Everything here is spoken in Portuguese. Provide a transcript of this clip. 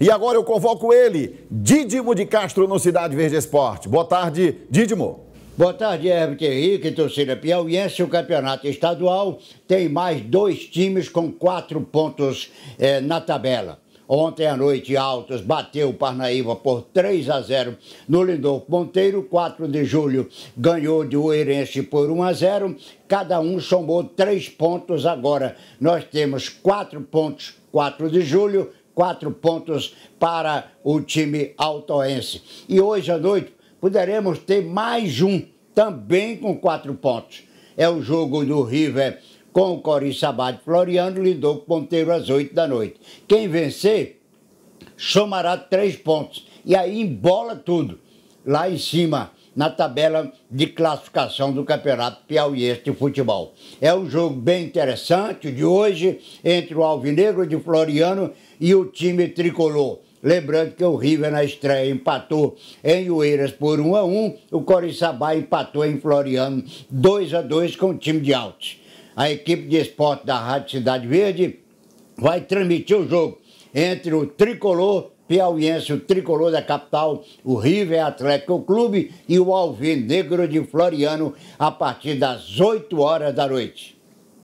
E agora eu convoco ele, Didimo de Castro, no Cidade Verde Esporte. Boa tarde, Didimo. Boa tarde, Herbert Henrique, torcida piauiense. O campeonato estadual tem mais dois times com quatro pontos eh, na tabela. Ontem à noite, Altos bateu o Parnaíba por 3 a 0 no Lindolfo Monteiro. 4 de julho ganhou de Oeirense por 1 a 0. Cada um somou três pontos. Agora nós temos quatro pontos. 4 de julho, quatro pontos para o time altoense. E hoje à noite poderemos ter mais um, também com quatro pontos. É o jogo do River com o corinthians de Floriano, lidou com o Ponteiro às oito da noite. Quem vencer, somará três pontos. E aí embola tudo. Lá em cima, na tabela de classificação do Campeonato Piauiense de Futebol. É um jogo bem interessante de hoje entre o Alvinegro de Floriano e o time tricolor. Lembrando que o River na estreia empatou em Oeiras por 1 a 1, o Coriçaba empatou em Floriano 2 a 2 com o time de Altos. A equipe de esporte da Rádio Cidade Verde vai transmitir o jogo entre o Tricolor piauiense, o tricolor da capital, o River Atlético Clube e o Alvinegro de Floriano a partir das 8 horas da noite.